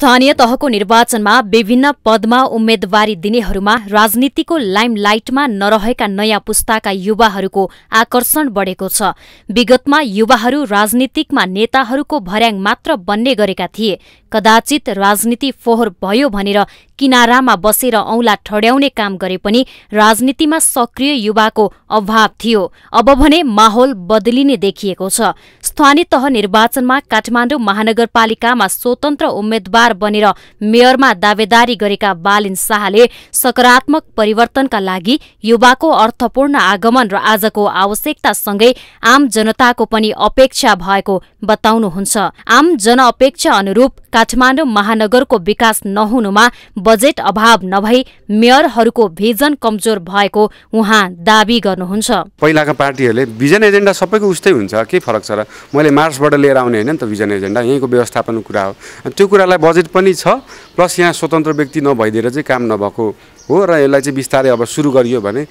स्थानीय तहको निर्वाचनमा विभिन्न पदमा उम्मेदवारी दिनेहरूमा राजनीतिको लाइमलाइटमा नरहेका नयाँ पुस्ताका युवाहरूको आकर्षण बढेको छ विगतमा युवाहरू राजनीतिकमा नेताहरूको भर्याङ मात्र बन्ने गरेका थिए कदाचित राजनीति फोहोर भयो भनेर किनारामा बसेर औँला ठड्याउने काम गरे पनि राजनीतिमा सक्रिय युवाको अभाव थियो अब भने माहौल बदलिने देखिएको छ स्थानीय तह निर्वाचनमा काठमाडौँ महानगरपालिकामा स्वतन्त्र उम्मेद्वार बनेर मेयरमा दावेदारी गरेका बालिन शाहले सकारात्मक परिवर्तनका लागि युवाको अर्थपूर्ण आगमन र आजको आवश्यकतासँगै आम जनताको पनि अपेक्षा भएको बताउनुहुन्छ आम जनअपेक्षा अनुरूप काठमाडौँ महानगरको विकास नहुनुमा बजेट अभाव नभई मेयरहरूको भिजन कमजोर भएको उहाँ दावी गर्नुहुन्छ पहिलाका पार्टीहरूले भिजन एजेन्डा सबैको उस्तै हुन्छ के फरक छ र मैले मार्चबाट लिएर आउने होइन नि त भिजन एजेन्डा यहीँको व्यवस्थापनको कुरा हो त्यो कुरालाई बजेट पनि छ प्लस यहाँ स्वतन्त्र व्यक्ति नभइदिएर चाहिँ काम नभएको हो र यसलाई चाहिँ बिस्तारै अब सुरु गरियो भने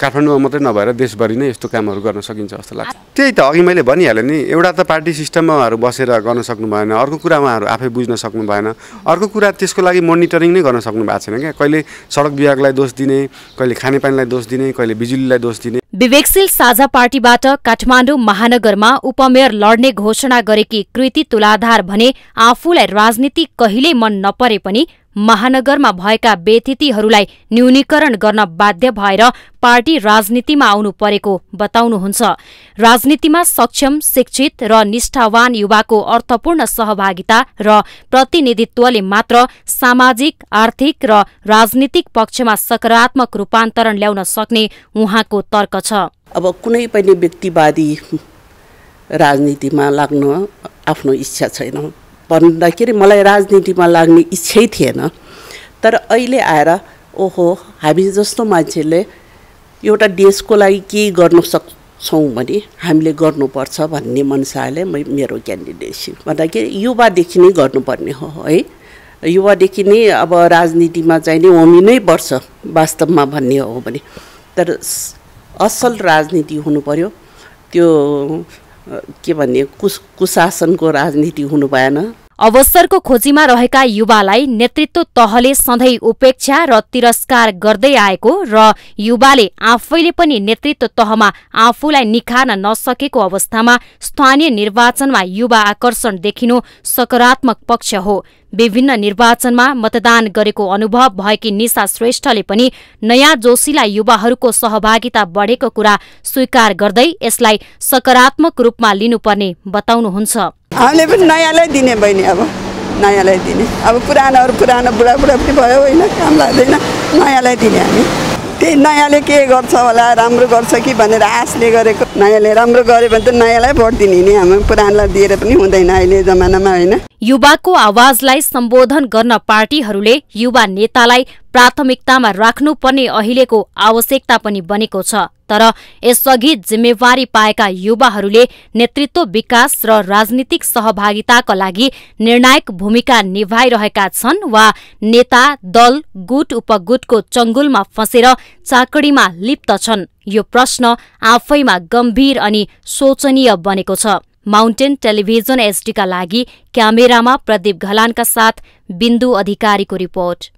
काठमाडौँमा मात्रै नभएर देशभरि नै यस्तो कामहरू गर्न सकिन्छ जस्तो लाग्छ त्यही त अघि मैले भनिहालेँ नि एउटा त पार्टी सिस्टममा उहाँहरू बसेर गर्न सक्नु भएन अर्को कुरा उहाँहरू आफै बुझ्न सक्नु भएन अर्को कुरा त्यसको लागि मोनिटरिङ नै गर्न सक्नु भएको छैन क्या कहिले सडक विभागलाई दोष दिने कहिले खानेपानीलाई दोष दिने कहिले बिजुलीलाई दोष दिने विवेकशील साझा पार्टीबाट काठमाडौँ महानगरमा उपमेयर लड्ने घोषणा गरेकी कृति तुलाधार भने आफूलाई राजनीति कहिल्यै मन नपरे पनि महानगरमा भएका व्यतिथिहरूलाई न्यूनीकरण गर्न बाध्य भएर पार्टी राजनीतिमा आउनु परेको बताउनुहुन्छ राजनीतिमा सक्षम शिक्षित र निष्ठावान युवाको अर्थपूर्ण सहभागिता र प्रतिनिधित्वले मात्र सामाजिक आर्थिक र राजनीतिक पक्षमा सकारात्मक रूपान्तरण ल्याउन सक्ने उहाँको तर्क छ अब कुनै पनि व्यक्तिवादी राजनीतिमा लाग्न आफ्नो इच्छा छैन भन्दाखेरि मलाई राजनीतिमा लाग्ने इच्छै थिएन तर अहिले आएर ओहो हामी जस्तो मान्छेले एउटा देशको लागि के गर्न सक्छौँ भने हामीले गर्नुपर्छ भन्ने मनसाले म मेरो क्यान्डिडेसी भन्दाखेरि युवादेखि नै गर्नुपर्ने हो है युवादेखि नै अब राजनीतिमा चाहिँ नि होमिनै पर्छ वास्तवमा भन्ने हो भने तर असल राजनीति हुनु पर्यो त्यो के भन्ने कुस कुशासनको राजनीति हुनु भएन अवसरको खोजीमा रहेका युवालाई नेतृत्व तहले सधैँ उपेक्षा र तिरस्कार गर्दै आएको र युवाले आफैले पनि नेतृत्व तहमा आफूलाई निखार्न नसकेको अवस्थामा स्थानीय निर्वाचनमा युवा आकर्षण देखिनु सकारात्मक पक्ष हो विभिन्न निर्वाचनमा मतदान गरेको अनुभव भएकी निशा श्रेष्ठले पनि नयाँ जोशीला युवाहरूको सहभागिता बढेको कुरा स्वीकार गर्दै यसलाई सकारात्मक रूपमा लिनुपर्ने बताउनुहुन्छ हामीले पनि नयाँलाई दिने बहिनी अब नयाँलाई दिने अब पुरानोहरू पुरानो बुढाबुढा पनि भयो होइन काम लाग्दैन नयाँलाई दिने हामी त्यही नयाँले के गर्छ होला राम्रो गर्छ कि भनेर आशले गरेको नयाँले राम्रो गर्यो भने त नयाँलाई भोट दिने नि हामी पुरानोलाई दिएर पनि हुँदैन अहिले जमानामा होइन युवाको आवाजलाई सम्बोधन गर्न पार्टीहरूले युवा नेतालाई प्राथमिकतामा राख्नुपर्ने अहिलेको आवश्यकता पनि बनेको छ तर यसअघि जिम्मेवारी पाएका युवाहरूले नेतृत्व विकास र राजनीतिक सहभागिताका लागि निर्णायक भूमिका निभाइरहेका छन् वा नेता दल गुट उपगुटको चंगुलमा फँसेर चाकडीमा लिप्त छन् यो प्रश्न आफैमा गम्भीर अनि शोचनीय बनेको छ माउन्टेन टेलिभिजन एसडीका लागि क्यामेरामा प्रदीप घलानका साथ बिन्दु अधिकारीको रिपोर्ट